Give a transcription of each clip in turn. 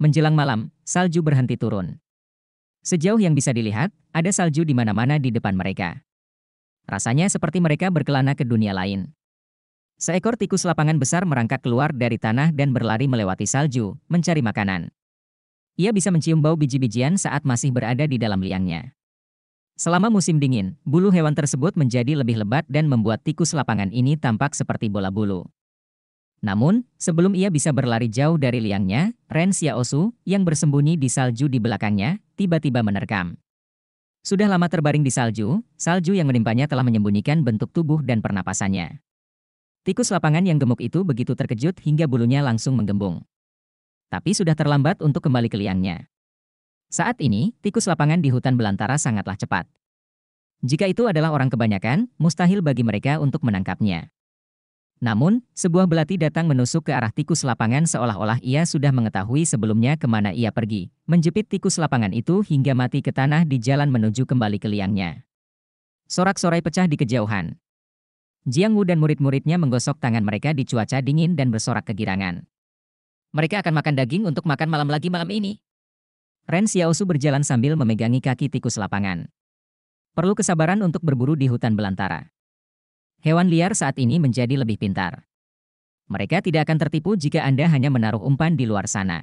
Menjelang malam, salju berhenti turun. Sejauh yang bisa dilihat, ada salju di mana-mana di depan mereka. Rasanya seperti mereka berkelana ke dunia lain. Seekor tikus lapangan besar merangkak keluar dari tanah dan berlari melewati salju, mencari makanan. Ia bisa mencium bau biji-bijian saat masih berada di dalam liangnya. Selama musim dingin, bulu hewan tersebut menjadi lebih lebat dan membuat tikus lapangan ini tampak seperti bola bulu. Namun, sebelum ia bisa berlari jauh dari liangnya, Ren Xiaosu, yang bersembunyi di salju di belakangnya, tiba-tiba menerkam. Sudah lama terbaring di salju, salju yang menimpanya telah menyembunyikan bentuk tubuh dan pernapasannya. Tikus lapangan yang gemuk itu begitu terkejut hingga bulunya langsung menggembung. Tapi sudah terlambat untuk kembali ke liangnya. Saat ini, tikus lapangan di hutan belantara sangatlah cepat. Jika itu adalah orang kebanyakan, mustahil bagi mereka untuk menangkapnya. Namun, sebuah belati datang menusuk ke arah tikus lapangan seolah-olah ia sudah mengetahui sebelumnya kemana ia pergi, menjepit tikus lapangan itu hingga mati ke tanah di jalan menuju kembali ke liangnya. Sorak-sorai pecah di kejauhan. Jiang Wu dan murid-muridnya menggosok tangan mereka di cuaca dingin dan bersorak kegirangan. Mereka akan makan daging untuk makan malam lagi malam ini. Ren Xiaosu berjalan sambil memegangi kaki tikus lapangan. Perlu kesabaran untuk berburu di hutan belantara. Hewan liar saat ini menjadi lebih pintar. Mereka tidak akan tertipu jika Anda hanya menaruh umpan di luar sana.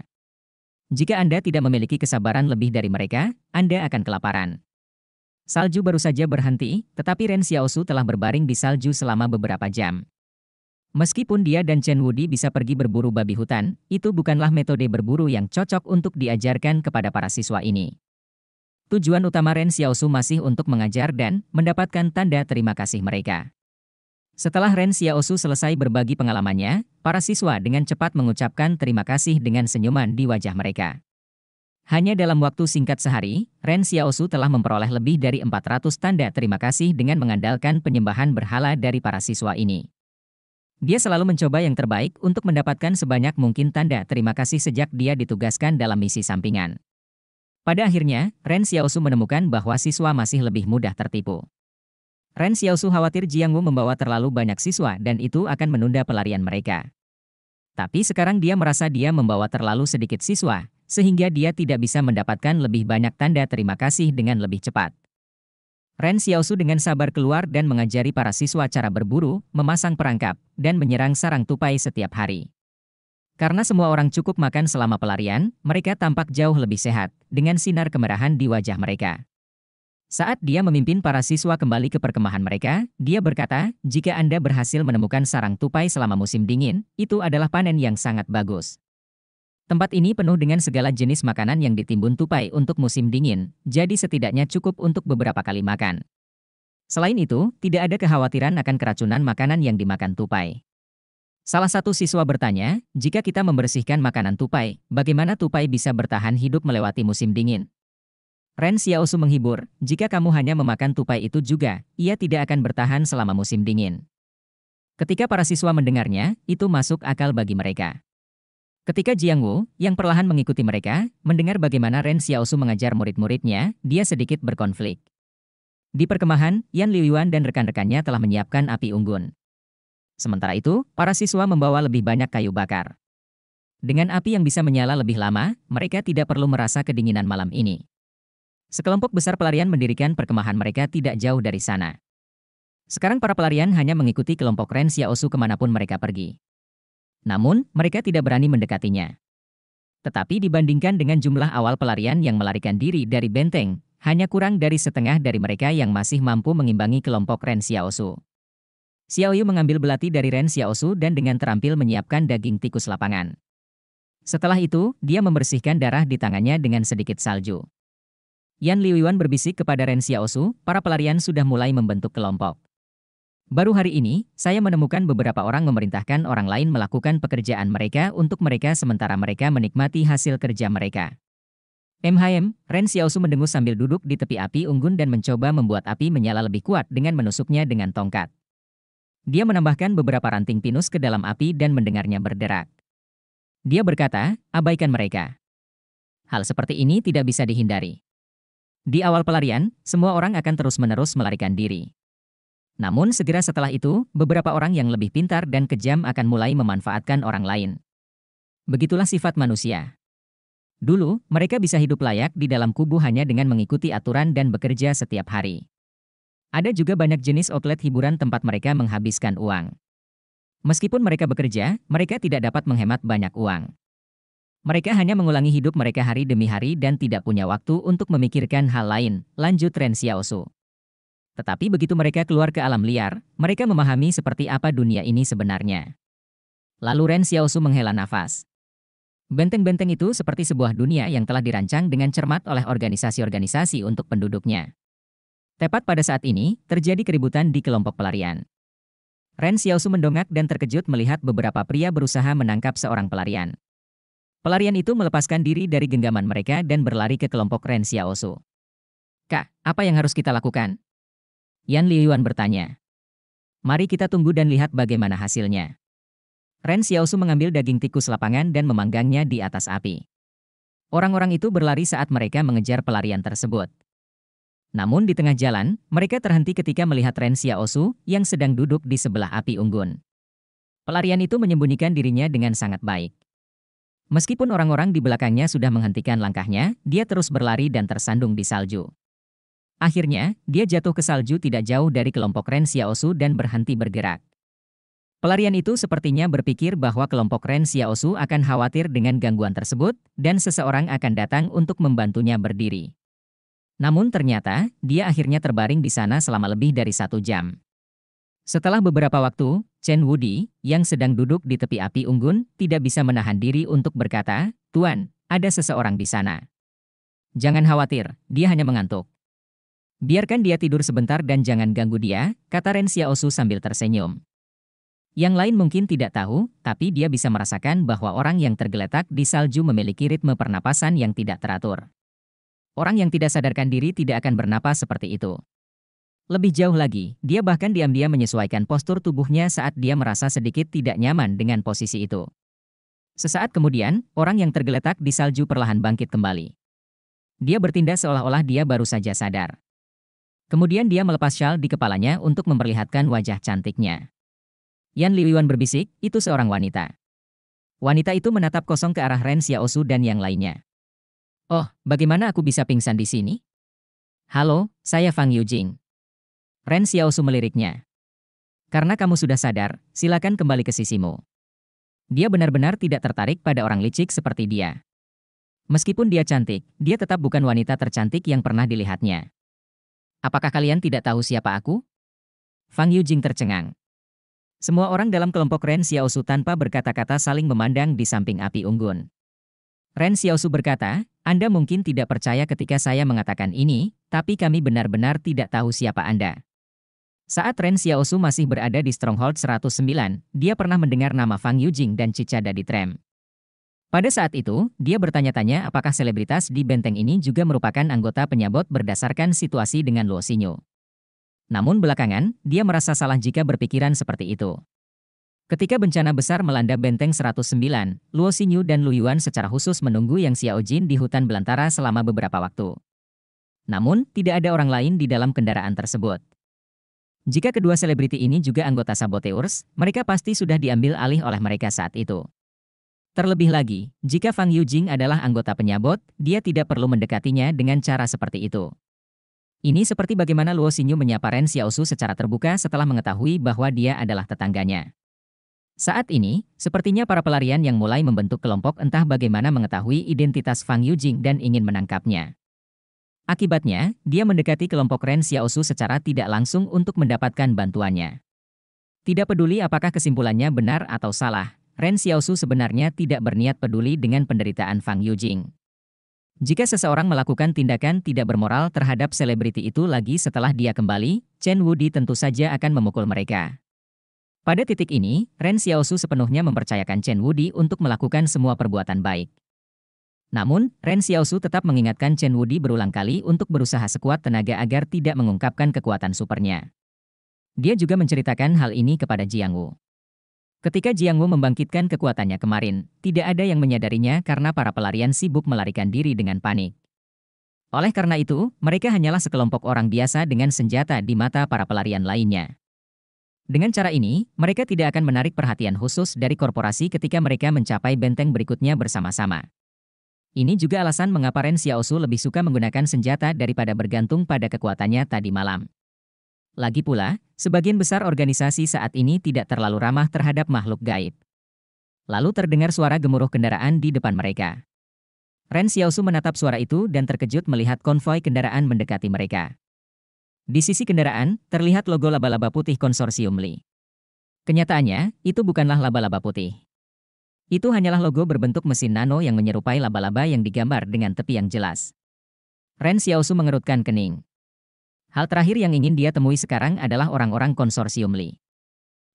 Jika Anda tidak memiliki kesabaran lebih dari mereka, Anda akan kelaparan. Salju baru saja berhenti, tetapi Ren Xiaosu telah berbaring di salju selama beberapa jam. Meskipun dia dan Chen Wudi bisa pergi berburu babi hutan, itu bukanlah metode berburu yang cocok untuk diajarkan kepada para siswa ini. Tujuan utama Ren Xiaosu masih untuk mengajar dan mendapatkan tanda terima kasih mereka. Setelah Ren Xiaosu selesai berbagi pengalamannya, para siswa dengan cepat mengucapkan terima kasih dengan senyuman di wajah mereka. Hanya dalam waktu singkat sehari, Ren Xiaosu telah memperoleh lebih dari 400 tanda terima kasih dengan mengandalkan penyembahan berhala dari para siswa ini. Dia selalu mencoba yang terbaik untuk mendapatkan sebanyak mungkin tanda terima kasih sejak dia ditugaskan dalam misi sampingan. Pada akhirnya, Ren Xiaosu menemukan bahwa siswa masih lebih mudah tertipu. Ren Xiaosu khawatir Jiang Wu membawa terlalu banyak siswa dan itu akan menunda pelarian mereka. Tapi sekarang dia merasa dia membawa terlalu sedikit siswa, sehingga dia tidak bisa mendapatkan lebih banyak tanda terima kasih dengan lebih cepat. Ren Xiaosu dengan sabar keluar dan mengajari para siswa cara berburu, memasang perangkap, dan menyerang sarang tupai setiap hari. Karena semua orang cukup makan selama pelarian, mereka tampak jauh lebih sehat, dengan sinar kemerahan di wajah mereka. Saat dia memimpin para siswa kembali ke perkemahan mereka, dia berkata, jika Anda berhasil menemukan sarang tupai selama musim dingin, itu adalah panen yang sangat bagus. Tempat ini penuh dengan segala jenis makanan yang ditimbun tupai untuk musim dingin, jadi setidaknya cukup untuk beberapa kali makan. Selain itu, tidak ada kekhawatiran akan keracunan makanan yang dimakan tupai. Salah satu siswa bertanya, jika kita membersihkan makanan tupai, bagaimana tupai bisa bertahan hidup melewati musim dingin? Ren Xiaosu menghibur, jika kamu hanya memakan tupai itu juga, ia tidak akan bertahan selama musim dingin. Ketika para siswa mendengarnya, itu masuk akal bagi mereka. Ketika Jiang Wu, yang perlahan mengikuti mereka, mendengar bagaimana Ren Xiaosu mengajar murid-muridnya, dia sedikit berkonflik. Di perkemahan, Yan Liuyuan dan rekan-rekannya telah menyiapkan api unggun. Sementara itu, para siswa membawa lebih banyak kayu bakar. Dengan api yang bisa menyala lebih lama, mereka tidak perlu merasa kedinginan malam ini. Sekelompok besar pelarian mendirikan perkemahan mereka tidak jauh dari sana. Sekarang para pelarian hanya mengikuti kelompok Ren Xiaosu kemanapun mereka pergi. Namun, mereka tidak berani mendekatinya. Tetapi dibandingkan dengan jumlah awal pelarian yang melarikan diri dari benteng, hanya kurang dari setengah dari mereka yang masih mampu mengimbangi kelompok Ren Xiaosu. Xiao mengambil belati dari Ren Xiaosu dan dengan terampil menyiapkan daging tikus lapangan. Setelah itu, dia membersihkan darah di tangannya dengan sedikit salju. Yan Liwiwan berbisik kepada Ren Xiaosu, para pelarian sudah mulai membentuk kelompok. Baru hari ini, saya menemukan beberapa orang memerintahkan orang lain melakukan pekerjaan mereka untuk mereka sementara mereka menikmati hasil kerja mereka. MHM, Ren Xiaosu mendengus sambil duduk di tepi api unggun dan mencoba membuat api menyala lebih kuat dengan menusuknya dengan tongkat. Dia menambahkan beberapa ranting pinus ke dalam api dan mendengarnya berderak. Dia berkata, abaikan mereka. Hal seperti ini tidak bisa dihindari. Di awal pelarian, semua orang akan terus-menerus melarikan diri. Namun segera setelah itu, beberapa orang yang lebih pintar dan kejam akan mulai memanfaatkan orang lain. Begitulah sifat manusia. Dulu, mereka bisa hidup layak di dalam kubu hanya dengan mengikuti aturan dan bekerja setiap hari. Ada juga banyak jenis outlet hiburan tempat mereka menghabiskan uang. Meskipun mereka bekerja, mereka tidak dapat menghemat banyak uang. Mereka hanya mengulangi hidup mereka hari demi hari dan tidak punya waktu untuk memikirkan hal lain, lanjut Ren Xiaosu. Tetapi begitu mereka keluar ke alam liar, mereka memahami seperti apa dunia ini sebenarnya. Lalu Ren Xiaosu menghela nafas. Benteng-benteng itu seperti sebuah dunia yang telah dirancang dengan cermat oleh organisasi-organisasi untuk penduduknya. Tepat pada saat ini, terjadi keributan di kelompok pelarian. Ren Xiaosu mendongak dan terkejut melihat beberapa pria berusaha menangkap seorang pelarian. Pelarian itu melepaskan diri dari genggaman mereka dan berlari ke kelompok Ren Xiaosu. Kak, apa yang harus kita lakukan? Yan Liyuan bertanya. Mari kita tunggu dan lihat bagaimana hasilnya. Ren Xiaosu mengambil daging tikus lapangan dan memanggangnya di atas api. Orang-orang itu berlari saat mereka mengejar pelarian tersebut. Namun di tengah jalan, mereka terhenti ketika melihat Ren Xiaosu yang sedang duduk di sebelah api unggun. Pelarian itu menyembunyikan dirinya dengan sangat baik. Meskipun orang-orang di belakangnya sudah menghentikan langkahnya, dia terus berlari dan tersandung di salju. Akhirnya, dia jatuh ke salju tidak jauh dari kelompok Ren Xiaosu dan berhenti bergerak. Pelarian itu sepertinya berpikir bahwa kelompok Ren Xiaosu akan khawatir dengan gangguan tersebut, dan seseorang akan datang untuk membantunya berdiri. Namun ternyata, dia akhirnya terbaring di sana selama lebih dari satu jam. Setelah beberapa waktu, Chen Wudi, yang sedang duduk di tepi api unggun, tidak bisa menahan diri untuk berkata, Tuan, ada seseorang di sana. Jangan khawatir, dia hanya mengantuk. Biarkan dia tidur sebentar dan jangan ganggu dia, kata Ren Xiaosu sambil tersenyum. Yang lain mungkin tidak tahu, tapi dia bisa merasakan bahwa orang yang tergeletak di salju memiliki ritme pernapasan yang tidak teratur. Orang yang tidak sadarkan diri tidak akan bernapas seperti itu. Lebih jauh lagi, dia bahkan diam-diam menyesuaikan postur tubuhnya saat dia merasa sedikit tidak nyaman dengan posisi itu. Sesaat kemudian, orang yang tergeletak di salju perlahan bangkit kembali. Dia bertindak seolah-olah dia baru saja sadar. Kemudian dia melepas shawl di kepalanya untuk memperlihatkan wajah cantiknya. Yan Liwiwan berbisik, itu seorang wanita. Wanita itu menatap kosong ke arah Ren Xiaosu dan yang lainnya. Oh, bagaimana aku bisa pingsan di sini? Halo, saya Fang Yujing. Ren Xiaosu meliriknya. Karena kamu sudah sadar, silakan kembali ke sisimu. Dia benar-benar tidak tertarik pada orang licik seperti dia. Meskipun dia cantik, dia tetap bukan wanita tercantik yang pernah dilihatnya. Apakah kalian tidak tahu siapa aku? Fang Yujing tercengang. Semua orang dalam kelompok Ren Xiaosu tanpa berkata-kata saling memandang di samping api unggun. Ren Xiaosu berkata, Anda mungkin tidak percaya ketika saya mengatakan ini, tapi kami benar-benar tidak tahu siapa Anda. Saat Ren Xiaosu masih berada di Stronghold 109, dia pernah mendengar nama Fang Yujing dan Cicada di tram. Pada saat itu, dia bertanya-tanya apakah selebritas di benteng ini juga merupakan anggota penyabot berdasarkan situasi dengan Luo Xinyu. Namun belakangan, dia merasa salah jika berpikiran seperti itu. Ketika bencana besar melanda Benteng 109, Luo Xinyu dan Lu Yuan secara khusus menunggu Yang Xiao Jin di hutan belantara selama beberapa waktu. Namun, tidak ada orang lain di dalam kendaraan tersebut. Jika kedua selebriti ini juga anggota saboteurs, mereka pasti sudah diambil alih oleh mereka saat itu. Terlebih lagi, jika Fang Yujing adalah anggota penyabot, dia tidak perlu mendekatinya dengan cara seperti itu. Ini seperti bagaimana Luo Xinyu menyapa Ren Xiaosu secara terbuka setelah mengetahui bahwa dia adalah tetangganya. Saat ini, sepertinya para pelarian yang mulai membentuk kelompok entah bagaimana mengetahui identitas Fang Yujing dan ingin menangkapnya. Akibatnya, dia mendekati kelompok Ren Xiaosu secara tidak langsung untuk mendapatkan bantuannya. Tidak peduli apakah kesimpulannya benar atau salah, Ren Xiaosu sebenarnya tidak berniat peduli dengan penderitaan Fang Yujing. Jika seseorang melakukan tindakan tidak bermoral terhadap selebriti itu lagi setelah dia kembali, Chen Wudi tentu saja akan memukul mereka. Pada titik ini, Ren Xiaosu sepenuhnya mempercayakan Chen Wudi untuk melakukan semua perbuatan baik. Namun, Ren Xiaosu tetap mengingatkan Chen Wudi berulang kali untuk berusaha sekuat tenaga agar tidak mengungkapkan kekuatan supernya. Dia juga menceritakan hal ini kepada Jiang Wu. Ketika Jiang Wu membangkitkan kekuatannya kemarin, tidak ada yang menyadarinya karena para pelarian sibuk melarikan diri dengan panik. Oleh karena itu, mereka hanyalah sekelompok orang biasa dengan senjata di mata para pelarian lainnya. Dengan cara ini, mereka tidak akan menarik perhatian khusus dari korporasi ketika mereka mencapai benteng berikutnya bersama-sama. Ini juga alasan mengapa Ren Xiaosu lebih suka menggunakan senjata daripada bergantung pada kekuatannya tadi malam. Lagi pula, sebagian besar organisasi saat ini tidak terlalu ramah terhadap makhluk gaib. Lalu terdengar suara gemuruh kendaraan di depan mereka. Ren Xiaosu menatap suara itu dan terkejut melihat konvoi kendaraan mendekati mereka. Di sisi kendaraan, terlihat logo laba-laba putih konsorsium Li. Kenyataannya, itu bukanlah laba-laba putih. Itu hanyalah logo berbentuk mesin nano yang menyerupai laba-laba yang digambar dengan tepi yang jelas. Ren Xiaosu mengerutkan kening. Hal terakhir yang ingin dia temui sekarang adalah orang-orang konsorsium Li.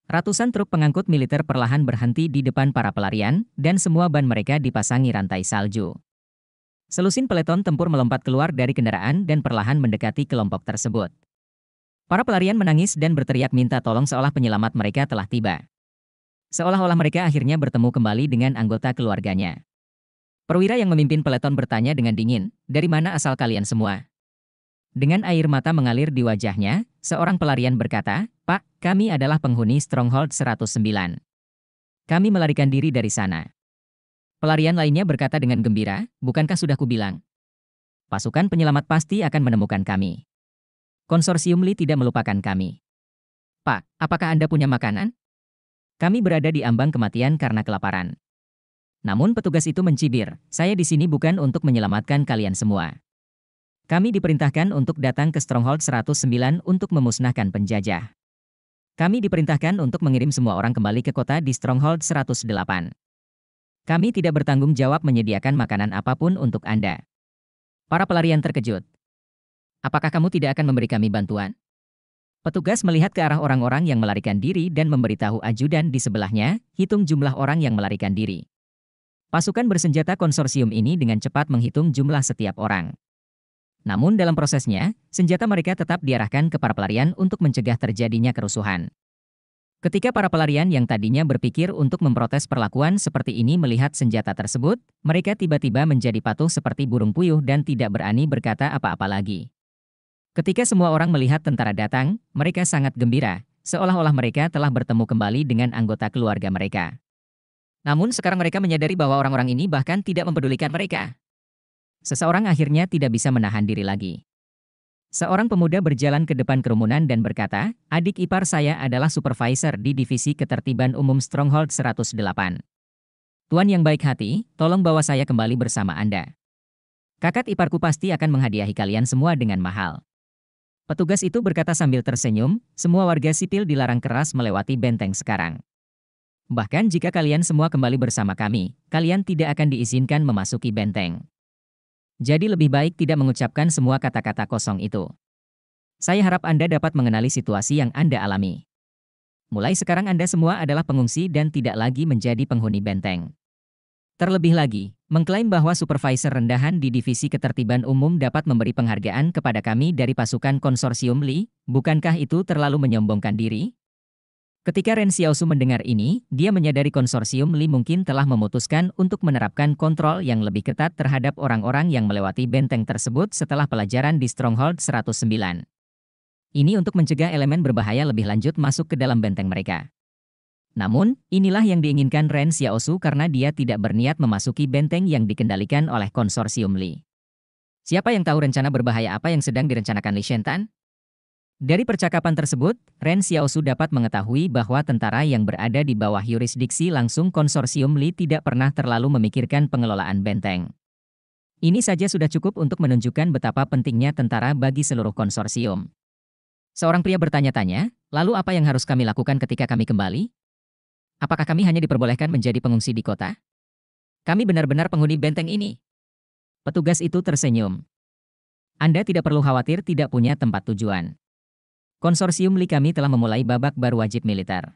Ratusan truk pengangkut militer perlahan berhenti di depan para pelarian, dan semua ban mereka dipasangi rantai salju. Selusin peleton tempur melompat keluar dari kendaraan dan perlahan mendekati kelompok tersebut. Para pelarian menangis dan berteriak minta tolong seolah penyelamat mereka telah tiba. Seolah-olah mereka akhirnya bertemu kembali dengan anggota keluarganya. Perwira yang memimpin peleton bertanya dengan dingin, dari mana asal kalian semua? Dengan air mata mengalir di wajahnya, seorang pelarian berkata, Pak, kami adalah penghuni Stronghold 109. Kami melarikan diri dari sana. Pelarian lainnya berkata dengan gembira, bukankah sudah kubilang? Pasukan penyelamat pasti akan menemukan kami. Konsorsium Li tidak melupakan kami. Pak, apakah Anda punya makanan? Kami berada di ambang kematian karena kelaparan. Namun petugas itu mencibir, saya di sini bukan untuk menyelamatkan kalian semua. Kami diperintahkan untuk datang ke Stronghold 109 untuk memusnahkan penjajah. Kami diperintahkan untuk mengirim semua orang kembali ke kota di Stronghold 108. Kami tidak bertanggung jawab menyediakan makanan apapun untuk Anda. Para pelarian terkejut. Apakah kamu tidak akan memberi kami bantuan? Petugas melihat ke arah orang-orang yang melarikan diri dan memberitahu ajudan di sebelahnya, hitung jumlah orang yang melarikan diri. Pasukan bersenjata konsorsium ini dengan cepat menghitung jumlah setiap orang. Namun dalam prosesnya, senjata mereka tetap diarahkan ke para pelarian untuk mencegah terjadinya kerusuhan. Ketika para pelarian yang tadinya berpikir untuk memprotes perlakuan seperti ini melihat senjata tersebut, mereka tiba-tiba menjadi patuh seperti burung puyuh dan tidak berani berkata apa-apa lagi. Ketika semua orang melihat tentara datang, mereka sangat gembira, seolah-olah mereka telah bertemu kembali dengan anggota keluarga mereka. Namun sekarang mereka menyadari bahwa orang-orang ini bahkan tidak mempedulikan mereka. Seseorang akhirnya tidak bisa menahan diri lagi. Seorang pemuda berjalan ke depan kerumunan dan berkata, adik ipar saya adalah supervisor di Divisi Ketertiban Umum Stronghold 108. Tuan yang baik hati, tolong bawa saya kembali bersama Anda. Kakak iparku pasti akan menghadiahi kalian semua dengan mahal. Petugas itu berkata sambil tersenyum, semua warga sipil dilarang keras melewati benteng sekarang. Bahkan jika kalian semua kembali bersama kami, kalian tidak akan diizinkan memasuki benteng. Jadi lebih baik tidak mengucapkan semua kata-kata kosong itu. Saya harap Anda dapat mengenali situasi yang Anda alami. Mulai sekarang Anda semua adalah pengungsi dan tidak lagi menjadi penghuni benteng. Terlebih lagi, mengklaim bahwa supervisor rendahan di Divisi Ketertiban Umum dapat memberi penghargaan kepada kami dari pasukan konsorsium Li, bukankah itu terlalu menyombongkan diri? Ketika Ren Xiaosu mendengar ini, dia menyadari konsorsium Li mungkin telah memutuskan untuk menerapkan kontrol yang lebih ketat terhadap orang-orang yang melewati benteng tersebut setelah pelajaran di Stronghold 109. Ini untuk mencegah elemen berbahaya lebih lanjut masuk ke dalam benteng mereka. Namun, inilah yang diinginkan Ren Xiaosu karena dia tidak berniat memasuki benteng yang dikendalikan oleh konsorsium Li. Siapa yang tahu rencana berbahaya apa yang sedang direncanakan Li Shentan? Dari percakapan tersebut, Ren Xiaosu dapat mengetahui bahwa tentara yang berada di bawah yurisdiksi langsung konsorsium Li tidak pernah terlalu memikirkan pengelolaan benteng. Ini saja sudah cukup untuk menunjukkan betapa pentingnya tentara bagi seluruh konsorsium. Seorang pria bertanya-tanya, lalu apa yang harus kami lakukan ketika kami kembali? Apakah kami hanya diperbolehkan menjadi pengungsi di kota? Kami benar-benar penghuni benteng ini. Petugas itu tersenyum. Anda tidak perlu khawatir tidak punya tempat tujuan. Konsorsium Li kami telah memulai babak baru wajib militer.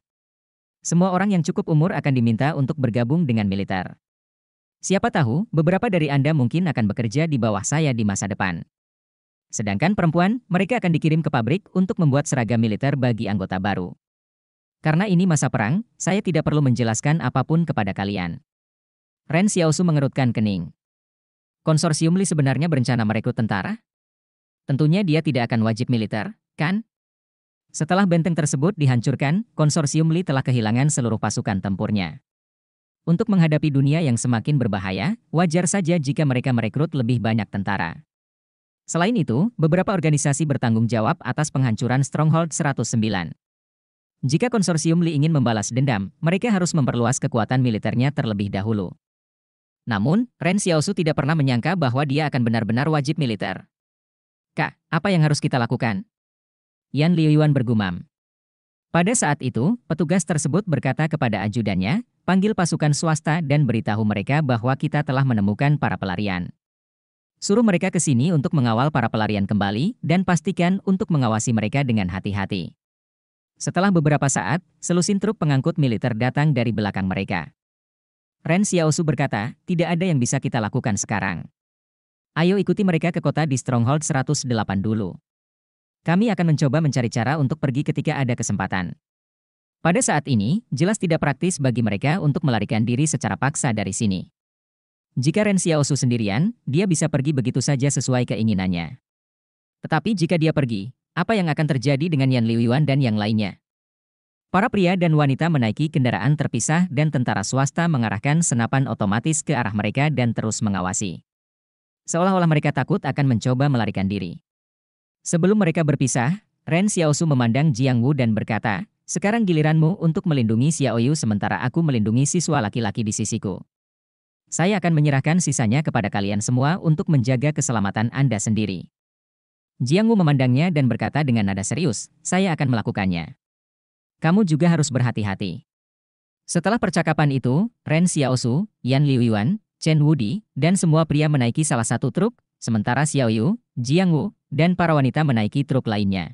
Semua orang yang cukup umur akan diminta untuk bergabung dengan militer. Siapa tahu, beberapa dari Anda mungkin akan bekerja di bawah saya di masa depan. Sedangkan perempuan, mereka akan dikirim ke pabrik untuk membuat seragam militer bagi anggota baru. Karena ini masa perang, saya tidak perlu menjelaskan apapun kepada kalian. Ren Xiaosu mengerutkan kening. Konsorsium Li sebenarnya berencana merekrut tentara? Tentunya dia tidak akan wajib militer, kan? Setelah benteng tersebut dihancurkan, konsorsium Li telah kehilangan seluruh pasukan tempurnya. Untuk menghadapi dunia yang semakin berbahaya, wajar saja jika mereka merekrut lebih banyak tentara. Selain itu, beberapa organisasi bertanggung jawab atas penghancuran Stronghold 109. Jika konsorsium Li ingin membalas dendam, mereka harus memperluas kekuatan militernya terlebih dahulu. Namun, Ren Xiaosu tidak pernah menyangka bahwa dia akan benar-benar wajib militer. Kak, apa yang harus kita lakukan? Yan Liyuan bergumam. Pada saat itu, petugas tersebut berkata kepada ajudannya, panggil pasukan swasta dan beritahu mereka bahwa kita telah menemukan para pelarian. Suruh mereka ke sini untuk mengawal para pelarian kembali dan pastikan untuk mengawasi mereka dengan hati-hati. Setelah beberapa saat, selusin truk pengangkut militer datang dari belakang mereka. Ren Xiaosu berkata, tidak ada yang bisa kita lakukan sekarang. Ayo ikuti mereka ke kota di Stronghold 108 dulu. Kami akan mencoba mencari cara untuk pergi ketika ada kesempatan. Pada saat ini, jelas tidak praktis bagi mereka untuk melarikan diri secara paksa dari sini. Jika Ren Xiaosu sendirian, dia bisa pergi begitu saja sesuai keinginannya. Tetapi jika dia pergi, apa yang akan terjadi dengan Yan Liuyuan dan yang lainnya. Para pria dan wanita menaiki kendaraan terpisah dan tentara swasta mengarahkan senapan otomatis ke arah mereka dan terus mengawasi. Seolah-olah mereka takut akan mencoba melarikan diri. Sebelum mereka berpisah, Ren Xiaosu memandang Jiang Wu dan berkata, sekarang giliranmu untuk melindungi Xiaoyu sementara aku melindungi siswa laki-laki di sisiku. Saya akan menyerahkan sisanya kepada kalian semua untuk menjaga keselamatan Anda sendiri. Jiang Wu memandangnya dan berkata dengan nada serius, saya akan melakukannya. Kamu juga harus berhati-hati. Setelah percakapan itu, Ren Xiaosu, Yan Liuyuan, Chen Wudi, dan semua pria menaiki salah satu truk, sementara Xiao Yu, Jiang Wu, dan para wanita menaiki truk lainnya.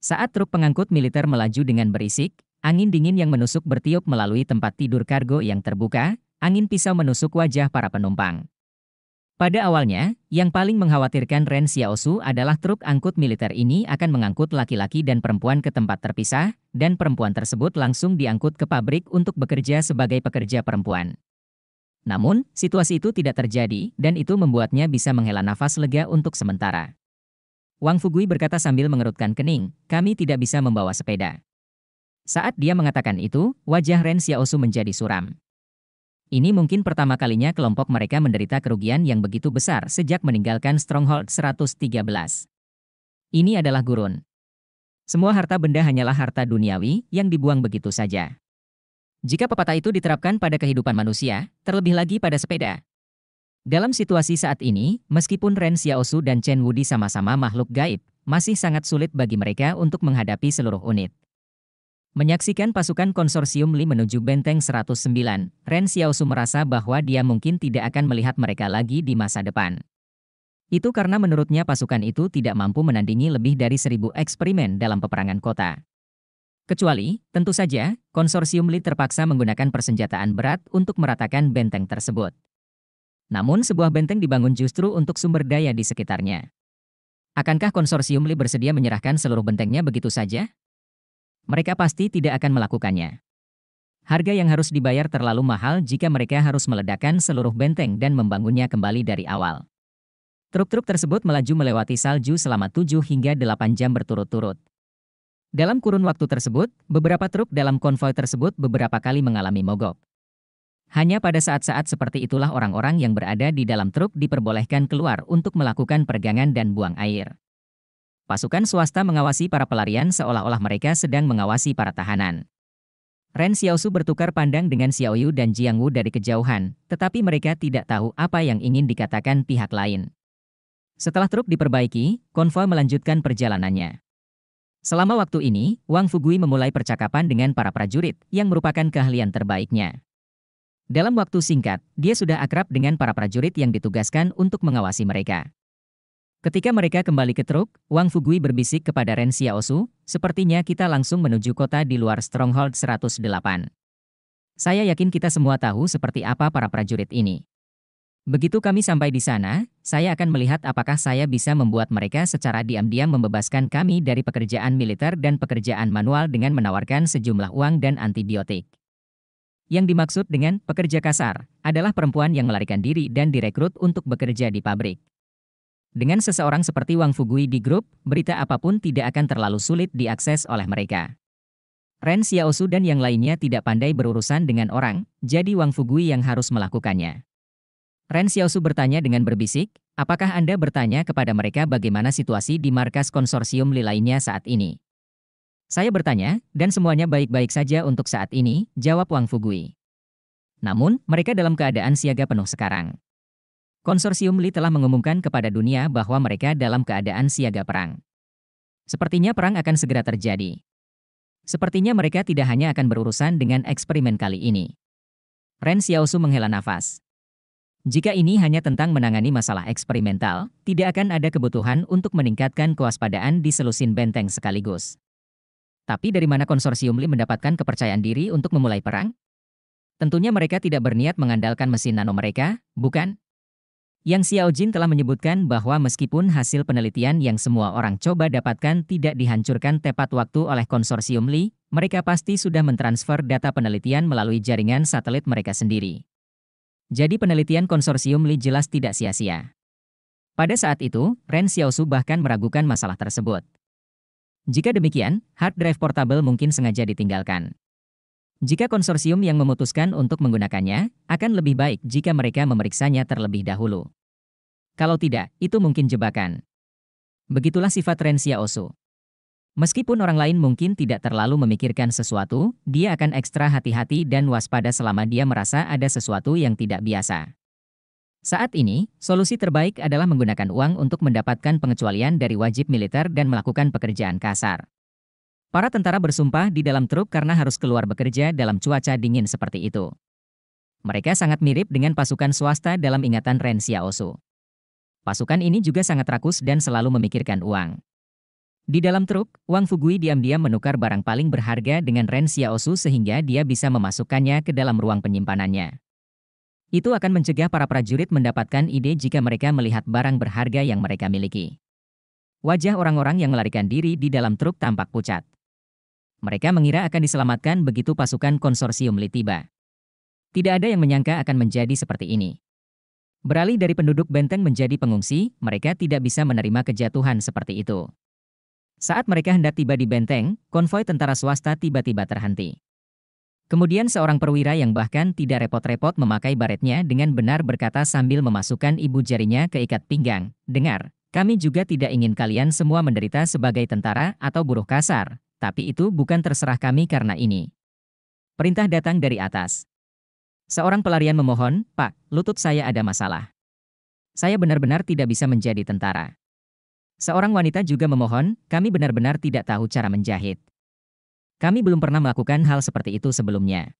Saat truk pengangkut militer melaju dengan berisik, angin dingin yang menusuk bertiup melalui tempat tidur kargo yang terbuka, angin pisau menusuk wajah para penumpang. Pada awalnya, yang paling mengkhawatirkan Ren Xiaosu adalah truk angkut militer ini akan mengangkut laki-laki dan perempuan ke tempat terpisah, dan perempuan tersebut langsung diangkut ke pabrik untuk bekerja sebagai pekerja perempuan. Namun, situasi itu tidak terjadi, dan itu membuatnya bisa menghela nafas lega untuk sementara. Wang Fugui berkata sambil mengerutkan kening, kami tidak bisa membawa sepeda. Saat dia mengatakan itu, wajah Ren Xiaosu menjadi suram. Ini mungkin pertama kalinya kelompok mereka menderita kerugian yang begitu besar sejak meninggalkan Stronghold 113. Ini adalah gurun. Semua harta benda hanyalah harta duniawi yang dibuang begitu saja. Jika pepatah itu diterapkan pada kehidupan manusia, terlebih lagi pada sepeda. Dalam situasi saat ini, meskipun Ren Xiaosu dan Chen Wudi sama-sama makhluk gaib, masih sangat sulit bagi mereka untuk menghadapi seluruh unit. Menyaksikan pasukan konsorsium Li menuju Benteng 109, Ren Xiaosu merasa bahwa dia mungkin tidak akan melihat mereka lagi di masa depan. Itu karena menurutnya pasukan itu tidak mampu menandingi lebih dari seribu eksperimen dalam peperangan kota. Kecuali, tentu saja, konsorsium Li terpaksa menggunakan persenjataan berat untuk meratakan benteng tersebut. Namun sebuah benteng dibangun justru untuk sumber daya di sekitarnya. Akankah konsorsium Li bersedia menyerahkan seluruh bentengnya begitu saja? mereka pasti tidak akan melakukannya. Harga yang harus dibayar terlalu mahal jika mereka harus meledakkan seluruh benteng dan membangunnya kembali dari awal. Truk-truk tersebut melaju melewati salju selama 7 hingga 8 jam berturut-turut. Dalam kurun waktu tersebut, beberapa truk dalam konvoi tersebut beberapa kali mengalami mogok. Hanya pada saat-saat seperti itulah orang-orang yang berada di dalam truk diperbolehkan keluar untuk melakukan pergangan dan buang air. Pasukan swasta mengawasi para pelarian seolah-olah mereka sedang mengawasi para tahanan. Ren Xiaosu bertukar pandang dengan Xiaoyu dan Jiang Wu dari kejauhan, tetapi mereka tidak tahu apa yang ingin dikatakan pihak lain. Setelah truk diperbaiki, konvoi melanjutkan perjalanannya. Selama waktu ini, Wang Fugui memulai percakapan dengan para prajurit yang merupakan keahlian terbaiknya. Dalam waktu singkat, dia sudah akrab dengan para prajurit yang ditugaskan untuk mengawasi mereka. Ketika mereka kembali ke truk, Wang Fugui berbisik kepada Ren Xiaosu, sepertinya kita langsung menuju kota di luar Stronghold 108. Saya yakin kita semua tahu seperti apa para prajurit ini. Begitu kami sampai di sana, saya akan melihat apakah saya bisa membuat mereka secara diam-diam membebaskan kami dari pekerjaan militer dan pekerjaan manual dengan menawarkan sejumlah uang dan antibiotik. Yang dimaksud dengan pekerja kasar adalah perempuan yang melarikan diri dan direkrut untuk bekerja di pabrik. Dengan seseorang seperti Wang Fugui di grup, berita apapun tidak akan terlalu sulit diakses oleh mereka. Ren Xiaosu dan yang lainnya tidak pandai berurusan dengan orang, jadi Wang Fugui yang harus melakukannya. Ren Xiaosu bertanya dengan berbisik, apakah Anda bertanya kepada mereka bagaimana situasi di markas konsorsium lainnya saat ini? Saya bertanya, dan semuanya baik-baik saja untuk saat ini, jawab Wang Fugui. Namun, mereka dalam keadaan siaga penuh sekarang. Konsorsium Li telah mengumumkan kepada dunia bahwa mereka dalam keadaan siaga perang. Sepertinya perang akan segera terjadi. Sepertinya mereka tidak hanya akan berurusan dengan eksperimen kali ini. Ren Xiaosu menghela nafas. Jika ini hanya tentang menangani masalah eksperimental, tidak akan ada kebutuhan untuk meningkatkan kewaspadaan di selusin benteng sekaligus. Tapi dari mana konsorsium Li mendapatkan kepercayaan diri untuk memulai perang? Tentunya mereka tidak berniat mengandalkan mesin nano mereka, bukan? Yang Xiao Jin telah menyebutkan bahwa meskipun hasil penelitian yang semua orang coba dapatkan tidak dihancurkan tepat waktu oleh konsorsium Li, mereka pasti sudah mentransfer data penelitian melalui jaringan satelit mereka sendiri. Jadi penelitian konsorsium Li jelas tidak sia-sia. Pada saat itu, Ren Xiaosu bahkan meragukan masalah tersebut. Jika demikian, hard drive portable mungkin sengaja ditinggalkan. Jika konsorsium yang memutuskan untuk menggunakannya, akan lebih baik jika mereka memeriksanya terlebih dahulu. Kalau tidak, itu mungkin jebakan. Begitulah sifat Rensia Osu. Meskipun orang lain mungkin tidak terlalu memikirkan sesuatu, dia akan ekstra hati-hati dan waspada selama dia merasa ada sesuatu yang tidak biasa. Saat ini, solusi terbaik adalah menggunakan uang untuk mendapatkan pengecualian dari wajib militer dan melakukan pekerjaan kasar. Para tentara bersumpah di dalam truk karena harus keluar bekerja dalam cuaca dingin seperti itu. Mereka sangat mirip dengan pasukan swasta dalam ingatan Ren Xiaosu. Pasukan ini juga sangat rakus dan selalu memikirkan uang. Di dalam truk, Wang Fugui diam-diam menukar barang paling berharga dengan Ren Xiaosu sehingga dia bisa memasukkannya ke dalam ruang penyimpanannya. Itu akan mencegah para prajurit mendapatkan ide jika mereka melihat barang berharga yang mereka miliki. Wajah orang-orang yang melarikan diri di dalam truk tampak pucat. Mereka mengira akan diselamatkan begitu pasukan konsorsium Li tiba. Tidak ada yang menyangka akan menjadi seperti ini. Beralih dari penduduk Benteng menjadi pengungsi, mereka tidak bisa menerima kejatuhan seperti itu. Saat mereka hendak tiba di Benteng, konvoi tentara swasta tiba-tiba terhenti. Kemudian seorang perwira yang bahkan tidak repot-repot memakai baretnya dengan benar berkata sambil memasukkan ibu jarinya ke ikat pinggang, Dengar, kami juga tidak ingin kalian semua menderita sebagai tentara atau buruh kasar, tapi itu bukan terserah kami karena ini. Perintah datang dari atas. Seorang pelarian memohon, Pak, lutut saya ada masalah. Saya benar-benar tidak bisa menjadi tentara. Seorang wanita juga memohon, kami benar-benar tidak tahu cara menjahit. Kami belum pernah melakukan hal seperti itu sebelumnya.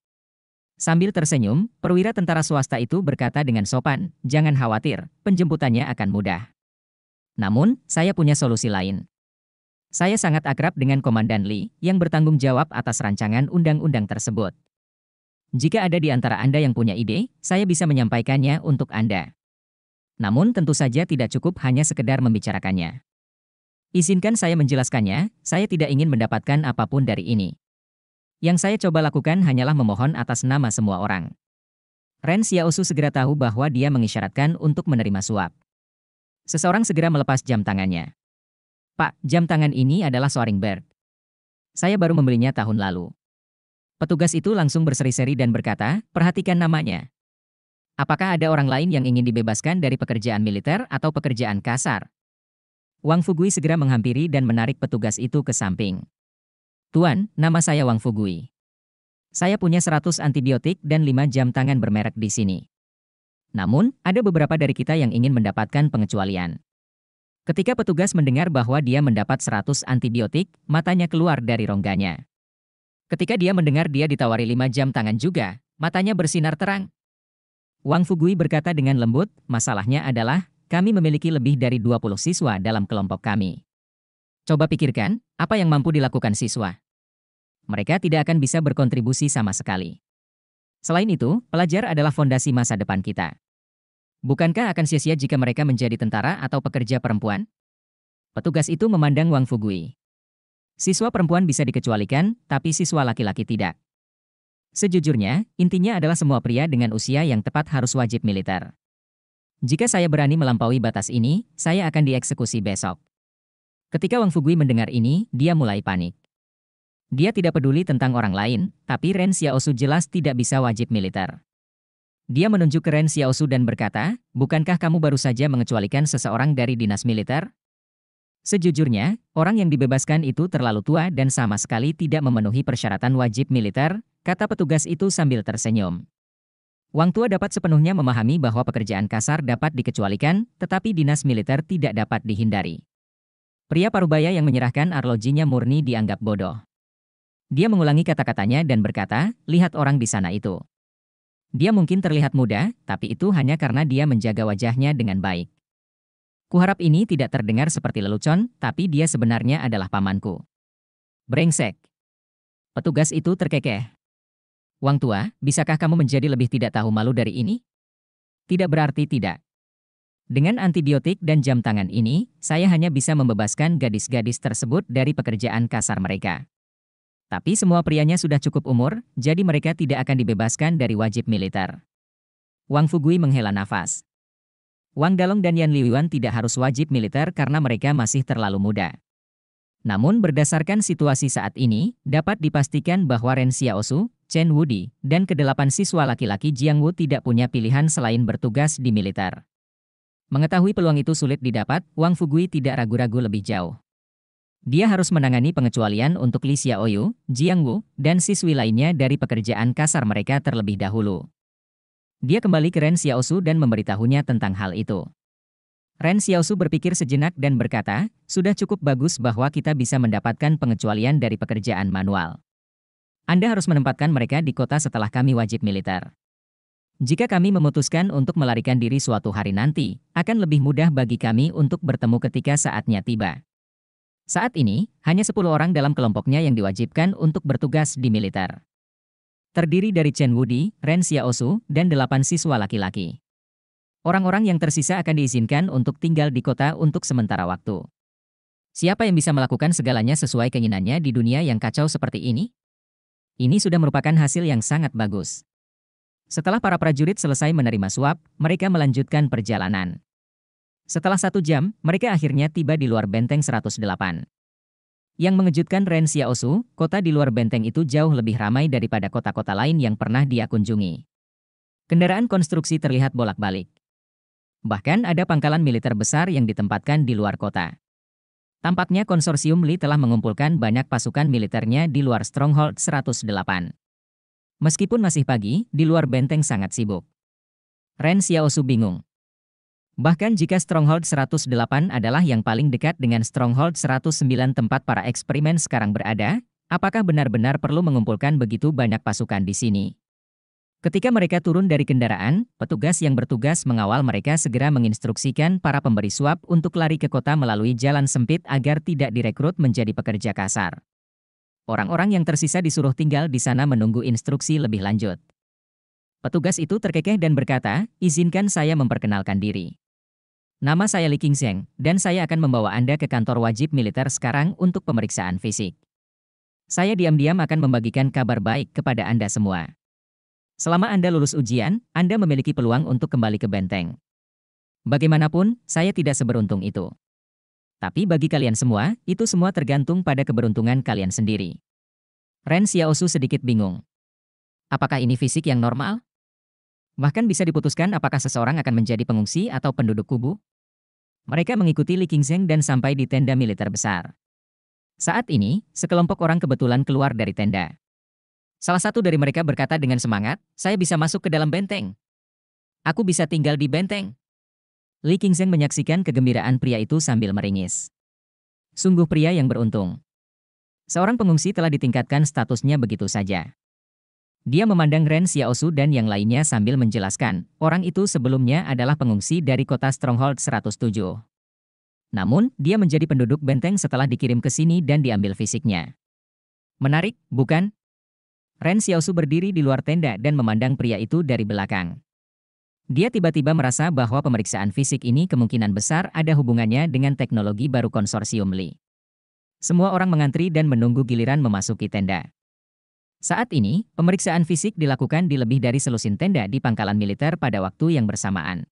Sambil tersenyum, perwira tentara swasta itu berkata dengan sopan, jangan khawatir, penjemputannya akan mudah. Namun, saya punya solusi lain. Saya sangat akrab dengan Komandan Lee yang bertanggung jawab atas rancangan undang-undang tersebut. Jika ada di antara Anda yang punya ide, saya bisa menyampaikannya untuk Anda. Namun tentu saja tidak cukup hanya sekedar membicarakannya. Izinkan saya menjelaskannya, saya tidak ingin mendapatkan apapun dari ini. Yang saya coba lakukan hanyalah memohon atas nama semua orang. Ren Xiaosu segera tahu bahwa dia mengisyaratkan untuk menerima suap. Seseorang segera melepas jam tangannya. Pak, jam tangan ini adalah Soaring Bird. Saya baru membelinya tahun lalu. Petugas itu langsung berseri-seri dan berkata, perhatikan namanya. Apakah ada orang lain yang ingin dibebaskan dari pekerjaan militer atau pekerjaan kasar? Wang Fugui segera menghampiri dan menarik petugas itu ke samping. Tuan, nama saya Wang Fugui. Saya punya 100 antibiotik dan 5 jam tangan bermerek di sini. Namun, ada beberapa dari kita yang ingin mendapatkan pengecualian. Ketika petugas mendengar bahwa dia mendapat 100 antibiotik, matanya keluar dari rongganya. Ketika dia mendengar dia ditawari 5 jam tangan juga, matanya bersinar terang. Wang Fugui berkata dengan lembut, masalahnya adalah, kami memiliki lebih dari 20 siswa dalam kelompok kami. Coba pikirkan, apa yang mampu dilakukan siswa? Mereka tidak akan bisa berkontribusi sama sekali. Selain itu, pelajar adalah fondasi masa depan kita. Bukankah akan sia-sia jika mereka menjadi tentara atau pekerja perempuan? Petugas itu memandang Wang Fugui. Siswa perempuan bisa dikecualikan, tapi siswa laki-laki tidak. Sejujurnya, intinya adalah semua pria dengan usia yang tepat harus wajib militer. Jika saya berani melampaui batas ini, saya akan dieksekusi besok. Ketika Wang Fugui mendengar ini, dia mulai panik. Dia tidak peduli tentang orang lain, tapi Ren Xiaosu jelas tidak bisa wajib militer. Dia menunjuk ke Ren Xiaosu dan berkata, bukankah kamu baru saja mengecualikan seseorang dari dinas militer? Sejujurnya, orang yang dibebaskan itu terlalu tua dan sama sekali tidak memenuhi persyaratan wajib militer, kata petugas itu sambil tersenyum. Wang Tua dapat sepenuhnya memahami bahwa pekerjaan kasar dapat dikecualikan, tetapi dinas militer tidak dapat dihindari. Pria parubaya yang menyerahkan arlojinya murni dianggap bodoh. Dia mengulangi kata-katanya dan berkata, lihat orang di sana itu. Dia mungkin terlihat muda, tapi itu hanya karena dia menjaga wajahnya dengan baik. Kuharap ini tidak terdengar seperti lelucon, tapi dia sebenarnya adalah pamanku. Brengsek. Petugas itu terkekeh. Wang tua, bisakah kamu menjadi lebih tidak tahu malu dari ini? Tidak berarti tidak. Dengan antibiotik dan jam tangan ini, saya hanya bisa membebaskan gadis-gadis tersebut dari pekerjaan kasar mereka. Tapi semua prianya sudah cukup umur, jadi mereka tidak akan dibebaskan dari wajib militer. Wang Fugui menghela nafas. Wang Dalong dan Yan Liwan tidak harus wajib militer karena mereka masih terlalu muda. Namun berdasarkan situasi saat ini, dapat dipastikan bahwa Ren Xiaosu, Chen Wudi, dan kedelapan siswa laki-laki Jiang Wu tidak punya pilihan selain bertugas di militer. Mengetahui peluang itu sulit didapat, Wang Fugui tidak ragu-ragu lebih jauh. Dia harus menangani pengecualian untuk Li Xiaoyu, Jiang Wu, dan siswi lainnya dari pekerjaan kasar mereka terlebih dahulu. Dia kembali ke Ren Xiaosu dan memberitahunya tentang hal itu. Ren Xiaosu berpikir sejenak dan berkata, sudah cukup bagus bahwa kita bisa mendapatkan pengecualian dari pekerjaan manual. Anda harus menempatkan mereka di kota setelah kami wajib militer. Jika kami memutuskan untuk melarikan diri suatu hari nanti, akan lebih mudah bagi kami untuk bertemu ketika saatnya tiba. Saat ini, hanya 10 orang dalam kelompoknya yang diwajibkan untuk bertugas di militer. Terdiri dari Chen Wudi, Ren Xiaosu, dan 8 siswa laki-laki. Orang-orang yang tersisa akan diizinkan untuk tinggal di kota untuk sementara waktu. Siapa yang bisa melakukan segalanya sesuai keinginannya di dunia yang kacau seperti ini? Ini sudah merupakan hasil yang sangat bagus. Setelah para prajurit selesai menerima suap, mereka melanjutkan perjalanan. Setelah satu jam, mereka akhirnya tiba di luar benteng 108. Yang mengejutkan Ren Xiaosu, kota di luar benteng itu jauh lebih ramai daripada kota-kota lain yang pernah dia kunjungi. Kendaraan konstruksi terlihat bolak-balik. Bahkan ada pangkalan militer besar yang ditempatkan di luar kota. Tampaknya konsorsium Li telah mengumpulkan banyak pasukan militernya di luar Stronghold 108. Meskipun masih pagi, di luar benteng sangat sibuk. Ren Xiaosu bingung. Bahkan jika Stronghold 108 adalah yang paling dekat dengan Stronghold 109 tempat para eksperimen sekarang berada, apakah benar-benar perlu mengumpulkan begitu banyak pasukan di sini? Ketika mereka turun dari kendaraan, petugas yang bertugas mengawal mereka segera menginstruksikan para pemberi suap untuk lari ke kota melalui jalan sempit agar tidak direkrut menjadi pekerja kasar. Orang-orang yang tersisa disuruh tinggal di sana menunggu instruksi lebih lanjut. Petugas itu terkekeh dan berkata, izinkan saya memperkenalkan diri. Nama saya Li Zheng, dan saya akan membawa Anda ke kantor wajib militer sekarang untuk pemeriksaan fisik. Saya diam-diam akan membagikan kabar baik kepada Anda semua. Selama Anda lulus ujian, Anda memiliki peluang untuk kembali ke benteng. Bagaimanapun, saya tidak seberuntung itu. Tapi bagi kalian semua, itu semua tergantung pada keberuntungan kalian sendiri. Ren Xiaosu sedikit bingung. Apakah ini fisik yang normal? Bahkan bisa diputuskan apakah seseorang akan menjadi pengungsi atau penduduk kubu. Mereka mengikuti Li Qingzheng dan sampai di tenda militer besar. Saat ini, sekelompok orang kebetulan keluar dari tenda. Salah satu dari mereka berkata dengan semangat, saya bisa masuk ke dalam benteng. Aku bisa tinggal di benteng. Li Qingzheng menyaksikan kegembiraan pria itu sambil meringis. Sungguh pria yang beruntung. Seorang pengungsi telah ditingkatkan statusnya begitu saja. Dia memandang Ren Xiaosu dan yang lainnya sambil menjelaskan, orang itu sebelumnya adalah pengungsi dari kota Stronghold 107. Namun, dia menjadi penduduk benteng setelah dikirim ke sini dan diambil fisiknya. Menarik, bukan? Ren Xiaosu berdiri di luar tenda dan memandang pria itu dari belakang. Dia tiba-tiba merasa bahwa pemeriksaan fisik ini kemungkinan besar ada hubungannya dengan teknologi baru konsorsium Li. Semua orang mengantri dan menunggu giliran memasuki tenda. Saat ini, pemeriksaan fisik dilakukan di lebih dari selusin tenda di pangkalan militer pada waktu yang bersamaan.